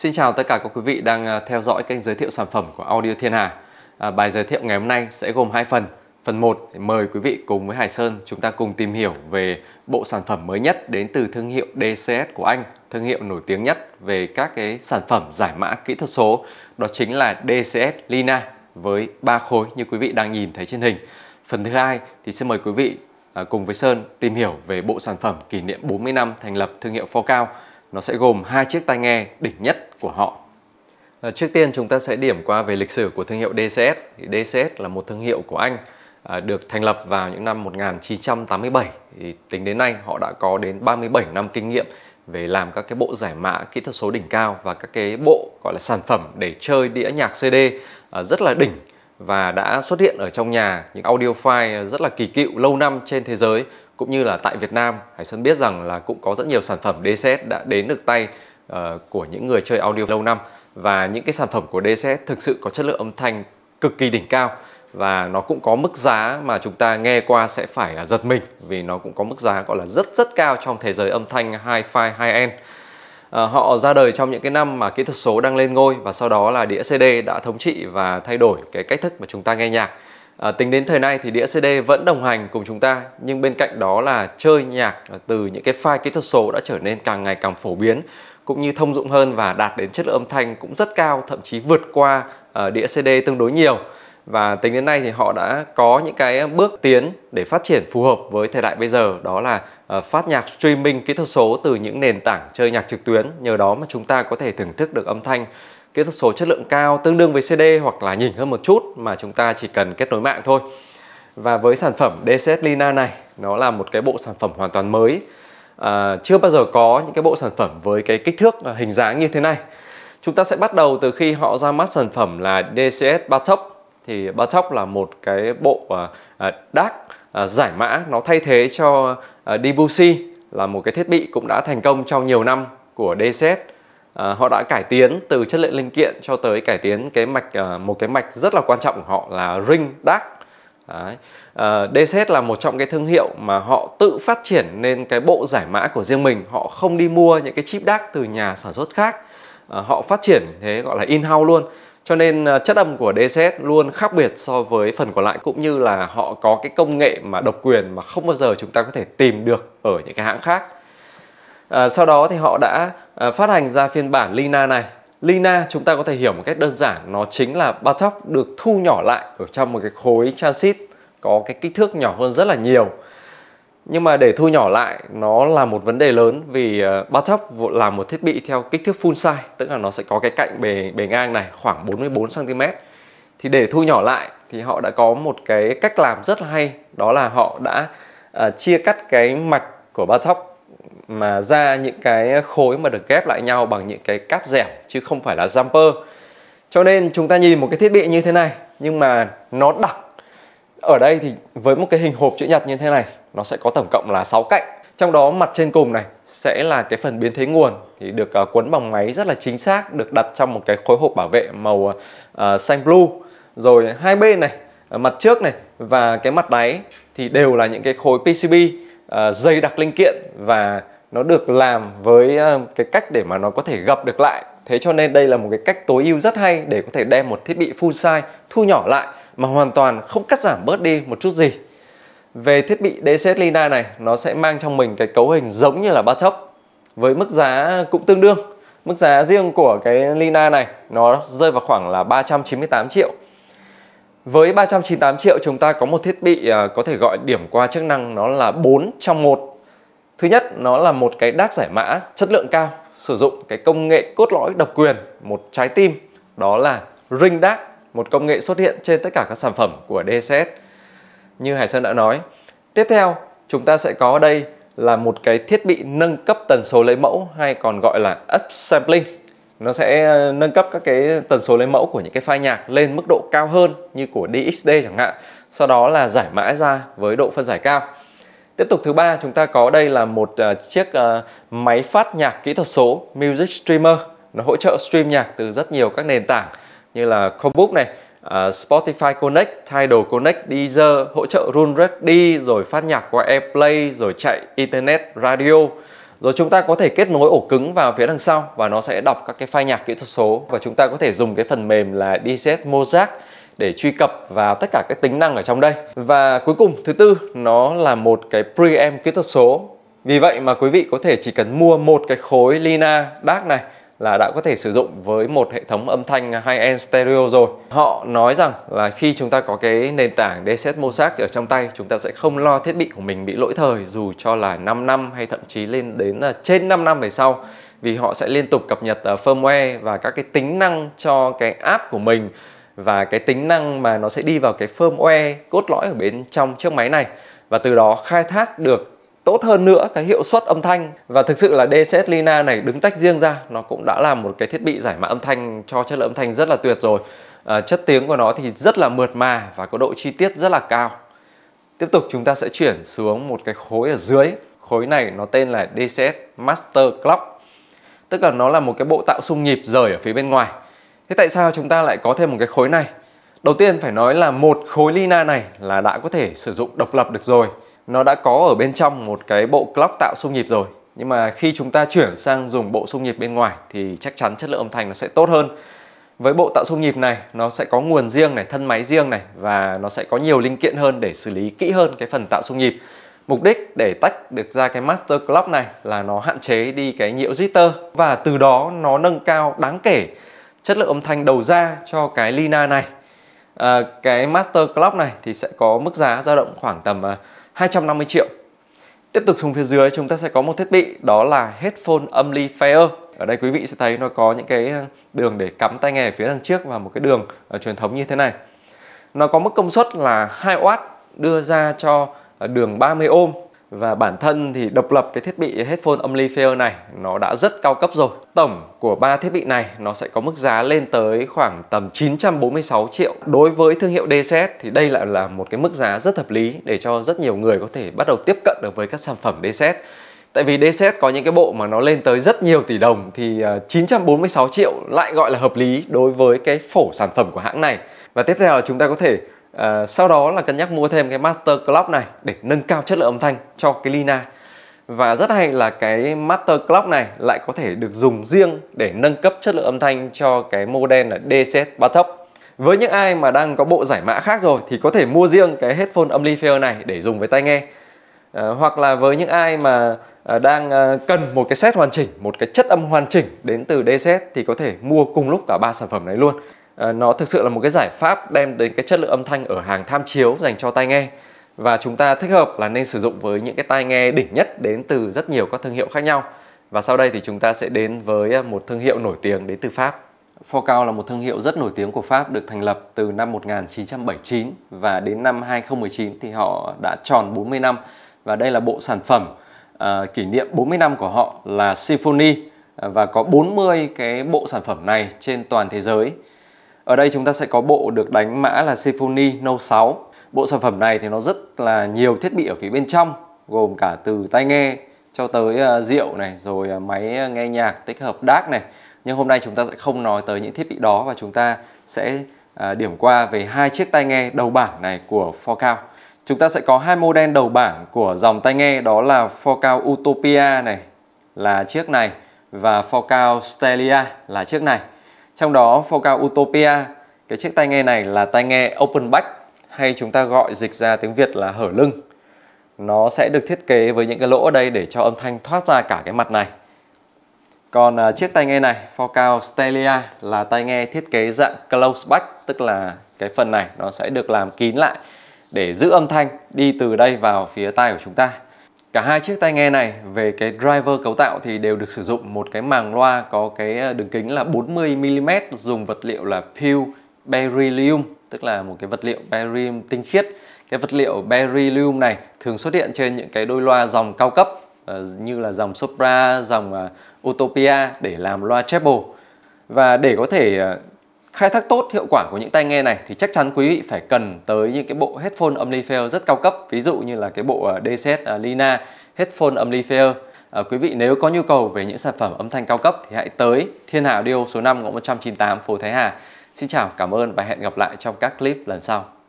Xin chào tất cả các quý vị đang à, theo dõi kênh giới thiệu sản phẩm của Audio Thiên Hà. À, bài giới thiệu ngày hôm nay sẽ gồm hai phần. Phần 1 mời quý vị cùng với Hải Sơn chúng ta cùng tìm hiểu về bộ sản phẩm mới nhất đến từ thương hiệu DCS của Anh, thương hiệu nổi tiếng nhất về các cái sản phẩm giải mã kỹ thuật số, đó chính là DCS Lina với ba khối như quý vị đang nhìn thấy trên hình. Phần thứ hai thì xin mời quý vị à, cùng với Sơn tìm hiểu về bộ sản phẩm kỷ niệm 40 năm thành lập thương hiệu Forcao nó sẽ gồm hai chiếc tai nghe đỉnh nhất của họ. À, trước tiên chúng ta sẽ điểm qua về lịch sử của thương hiệu DCS. Thì DCS là một thương hiệu của Anh à, được thành lập vào những năm 1987. Thì tính đến nay họ đã có đến 37 năm kinh nghiệm về làm các cái bộ giải mã kỹ thuật số đỉnh cao và các cái bộ gọi là sản phẩm để chơi đĩa nhạc CD à, rất là đỉnh và đã xuất hiện ở trong nhà những audio file rất là kỳ cựu lâu năm trên thế giới cũng như là tại Việt Nam Hải Sơn biết rằng là cũng có rất nhiều sản phẩm DCS đã đến được tay uh, của những người chơi audio lâu năm và những cái sản phẩm của DCS thực sự có chất lượng âm thanh cực kỳ đỉnh cao và nó cũng có mức giá mà chúng ta nghe qua sẽ phải là giật mình vì nó cũng có mức giá gọi là rất rất cao trong thế giới âm thanh hi-fi high-end à, họ ra đời trong những cái năm mà kỹ thuật số đang lên ngôi và sau đó là đĩa CD đã thống trị và thay đổi cái cách thức mà chúng ta nghe nhạc à, tính đến thời nay thì đĩa CD vẫn đồng hành cùng chúng ta nhưng bên cạnh đó là chơi nhạc từ những cái file kỹ thuật số đã trở nên càng ngày càng phổ biến cũng như thông dụng hơn và đạt đến chất lượng âm thanh cũng rất cao thậm chí vượt qua uh, đĩa CD tương đối nhiều và tính đến nay thì họ đã có những cái bước tiến để phát triển phù hợp với thời đại bây giờ đó là uh, phát nhạc streaming kỹ thuật số từ những nền tảng chơi nhạc trực tuyến nhờ đó mà chúng ta có thể thưởng thức được âm thanh kỹ thuật số chất lượng cao tương đương với CD hoặc là nhỉnh hơn một chút mà chúng ta chỉ cần kết nối mạng thôi. Và với sản phẩm DCS Lina này, nó là một cái bộ sản phẩm hoàn toàn mới. À, chưa bao giờ có những cái bộ sản phẩm với cái kích thước à, hình dáng như thế này. Chúng ta sẽ bắt đầu từ khi họ ra mắt sản phẩm là DCS Bathtub thì Bathtub là một cái bộ uh, DAC uh, giải mã nó thay thế cho uh, Debussy là một cái thiết bị cũng đã thành công trong nhiều năm của DCS Ờ, họ đã cải tiến từ chất lượng linh kiện cho tới cải tiến cái mạch ờ, một cái mạch rất là quan trọng của họ là ring DAC, Đấy. Ờ, là một trong cái thương hiệu mà họ tự phát triển nên cái bộ giải mã của riêng mình họ không đi mua những cái chip DAC từ nhà sản xuất khác họ phát triển thế gọi là in-house luôn cho nên chất âm của DZ luôn khác biệt so với phần còn lại cũng như là họ có cái công nghệ mà độc quyền mà không bao giờ chúng ta có thể tìm được ở những cái hãng khác Ờ, sau đó thì họ đã ờ, phát hành ra phiên bản Lina này. Lina chúng ta có thể hiểu một cách đơn giản nó chính là ba được thu nhỏ lại ở trong một cái khối transit có cái kích thước nhỏ hơn rất là nhiều. Nhưng mà để thu nhỏ lại nó là một vấn đề lớn vì ờ, bathtub là một thiết bị theo kích thước full size tức là nó sẽ có cái cạnh bề bề ngang này khoảng 44 cm. Thì để thu nhỏ lại thì họ đã có một cái cách làm rất là hay đó là họ đã uh, chia cắt cái mạch của bathtub mà ra những cái khối mà được ghép lại nhau bằng những cái cáp dẻo chứ không phải là jumper cho nên chúng ta nhìn một cái thiết bị như thế này nhưng mà nó đặc ở đây thì với một cái hình hộp chữ nhật như thế này nó sẽ có tổng cộng là 6 cạnh trong đó mặt trên cùng này sẽ là cái phần biến thế nguồn thì được à, uh, quấn bằng máy rất là chính xác được đặt trong một cái khối hộp bảo vệ màu uh, xanh blue rồi hai bên này à, mặt trước này và cái mặt đáy thì đều là những cái khối PCB uh, dày đặc linh kiện và nó được làm với ờ, cái cách để mà nó có thể gập được lại thế cho nên đây là một cái cách tối ưu rất hay để có thể đem một thiết bị full size thu nhỏ lại mà hoàn toàn không cắt giảm bớt đi một chút gì về thiết bị DCS Lina này nó sẽ mang trong mình cái cấu hình giống như là bathtub với mức giá cũng tương đương mức giá riêng của cái Lina này nó rơi vào khoảng là 398 triệu với 398 triệu chúng ta có một thiết bị à, có thể gọi điểm qua chức năng nó là 4 trong 1. Thứ nhất, nó là một cái đác giải mã chất lượng cao, sử dụng cái công nghệ cốt lõi độc quyền, một trái tim, đó là Ring DAC, một công nghệ xuất hiện trên tất cả các sản phẩm của DCS như Hải Sơn đã nói. Tiếp theo, chúng ta sẽ có đây là một cái thiết bị nâng cấp tần số lấy mẫu hay còn gọi là upsampling nó sẽ ờ, nâng cấp các cái tần số lấy mẫu của những cái file nhạc lên mức độ cao hơn như của DXD chẳng hạn sau đó là giải mã ra với độ phân giải cao tiếp tục thứ ba chúng ta có đây là một uh, chiếc uh, máy phát nhạc kỹ thuật số Music Streamer nó hỗ trợ stream nhạc từ rất nhiều các nền tảng như là Combook này uh, Spotify Connect, Tidal Connect, Deezer hỗ trợ Run Ready rồi phát nhạc qua AirPlay rồi chạy Internet Radio rồi chúng ta có thể kết nối ổ cứng vào phía đằng sau và nó sẽ đọc các cái file nhạc kỹ thuật số và chúng ta có thể dùng cái phần mềm là DZ Mozart để truy cập vào tất cả các tính năng ở trong đây và cuối cùng thứ tư nó là một cái preamp kỹ thuật số vì vậy mà quý vị có thể chỉ cần mua một cái khối Lina DAC này là đã có thể sử dụng với một hệ thống âm thanh high-end stereo rồi. Họ nói rằng là khi chúng ta có cái nền tảng DCS Mosaic ở trong tay, chúng ta sẽ không lo thiết bị của mình bị lỗi thời dù cho là 5 năm hay thậm chí lên đến là trên 5 năm về sau vì họ sẽ liên tục cập nhật à, firmware và các cái tính năng cho cái app của mình và cái tính năng mà nó sẽ đi vào cái firmware cốt lõi ở bên trong chiếc máy này và từ đó khai thác được tốt hơn nữa cái hiệu suất âm thanh và thực sự là DCS Lina này đứng tách riêng ra nó cũng đã là một cái thiết bị giải mã âm thanh cho chất lượng âm thanh rất là tuyệt rồi à, chất tiếng của nó thì rất là mượt mà và có độ chi tiết rất là cao tiếp tục chúng ta sẽ chuyển xuống một cái khối ở dưới khối này nó tên là DCS Master Clock tức là nó là một cái bộ tạo xung nhịp rời ở phía bên ngoài thế tại sao chúng ta lại có thêm một cái khối này đầu tiên phải nói là một khối Lina này là đã có thể sử dụng độc lập được rồi nó đã có ở bên trong một cái bộ clock tạo xung nhịp rồi nhưng mà khi chúng ta chuyển sang dùng bộ xung nhịp bên ngoài thì chắc chắn chất lượng âm thanh nó sẽ tốt hơn với bộ tạo xung nhịp này nó sẽ có nguồn riêng này thân máy riêng này và nó sẽ có nhiều linh kiện hơn để xử lý kỹ hơn cái phần tạo xung nhịp mục đích để tách được ra cái master clock này là nó hạn chế đi cái nhiễu jitter và từ đó nó nâng cao đáng kể chất lượng âm thanh đầu ra cho cái lina này à, cái master clock này thì sẽ có mức giá dao động khoảng tầm à, 250 triệu. Tiếp tục xuống phía dưới chúng ta sẽ có một thiết bị đó là headphone amplifier. Ở đây quý vị sẽ thấy nó có những cái ờ, đường để cắm tai nghe ở phía đằng trước và một cái đường ờ, truyền thống như thế này. Nó có mức công suất là 2W đưa ra cho ờ, đường 30 ohm và bản thân thì độc lập cái thiết bị headphone Omnifield này nó đã rất cao cấp rồi. Tổng của ba thiết bị này nó sẽ có mức giá lên tới khoảng tầm 946 triệu. Đối với thương hiệu DZ thì đây lại là một cái mức giá rất hợp lý để cho rất nhiều người có thể bắt đầu tiếp cận được với các sản phẩm DZ. Tại vì DZ có những cái bộ mà nó lên tới rất nhiều tỷ đồng thì 946 à, triệu lại gọi là hợp lý đối với cái phổ sản phẩm của hãng này. Và tiếp theo là chúng ta có thể Ờ, sau đó là cân nhắc mua thêm cái master clock này để nâng cao chất lượng âm thanh cho cái Lina và rất hay là cái master clock này lại có thể được dùng riêng để nâng cấp chất lượng âm thanh cho cái model là ba thấp với những ai mà đang có bộ giải mã khác rồi thì có thể mua riêng cái headphone âm Amplifier này để dùng với tai nghe à, hoặc là với những ai mà à, đang à, cần một cái set hoàn chỉnh, một cái chất âm hoàn chỉnh đến từ DSS thì có thể mua cùng lúc cả ba sản phẩm này luôn Ờ, nó thực sự là một cái giải pháp đem đến cái chất lượng âm thanh ở hàng tham chiếu dành cho tai nghe và chúng ta thích hợp là nên sử dụng với những cái tai nghe đỉnh nhất đến từ rất nhiều các thương hiệu khác nhau và sau đây thì chúng ta sẽ đến với ờ, một thương hiệu nổi tiếng đến từ Pháp Focal là một thương hiệu rất nổi tiếng của Pháp được thành lập từ năm 1979 và đến năm 2019 thì họ đã tròn 40 năm và đây là bộ sản phẩm uh, kỷ niệm 40 năm của họ là Symphony và có 40 cái bộ sản phẩm này trên toàn thế giới ở đây chúng ta sẽ có bộ được đánh mã là Symfony Note 6. Bộ sản phẩm này thì nó rất là nhiều thiết bị ở phía bên trong, gồm cả từ tai nghe cho tới ờ, rượu này, rồi ờ, máy ờ, nghe nhạc tích hợp DAC này. Nhưng hôm nay chúng ta sẽ không nói tới những thiết bị đó và chúng ta sẽ điểm qua về hai chiếc tai nghe đầu bảng này của Forcal. Chúng ta sẽ có hai model đầu bảng của dòng tai nghe đó là Forcal Utopia này là chiếc này và Forcal Stelia là chiếc này. Trong đó phô Utopia, cái chiếc tai nghe này là tai nghe open back hay chúng ta gọi dịch ra tiếng Việt là hở lưng. Nó sẽ được thiết kế với những cái lỗ ở đây để cho âm thanh thoát ra cả cái mặt này. Còn uh, chiếc tai nghe này, Focal Stelia là tai nghe thiết kế dạng close back, tức là cái phần này nó sẽ được làm kín lại để giữ âm thanh đi từ đây vào phía tai của chúng ta. Cả hai chiếc tai nghe này về cái driver cấu tạo thì đều được sử dụng một cái màng loa có cái ờ, đường kính là 40mm dùng vật liệu là pure beryllium tức là một cái vật liệu beryllium tinh khiết. Cái vật liệu beryllium này thường xuất hiện trên những cái đôi loa dòng cao cấp ờ, như là dòng Sopra, dòng ờ, Utopia để làm loa treble. Và để có thể khai thác tốt hiệu quả của những tai nghe này thì chắc chắn quý vị phải cần tới những cái bộ headphone âm ly rất cao cấp ví dụ như là cái bộ ờ, DZ ờ, Lina headphone âm ly à, quý vị nếu có nhu cầu về những sản phẩm âm thanh cao cấp thì hãy tới Thiên Hà Audio số 5 ngõ 198 phố Thái Hà Xin chào, cảm ơn và hẹn gặp lại trong các clip lần sau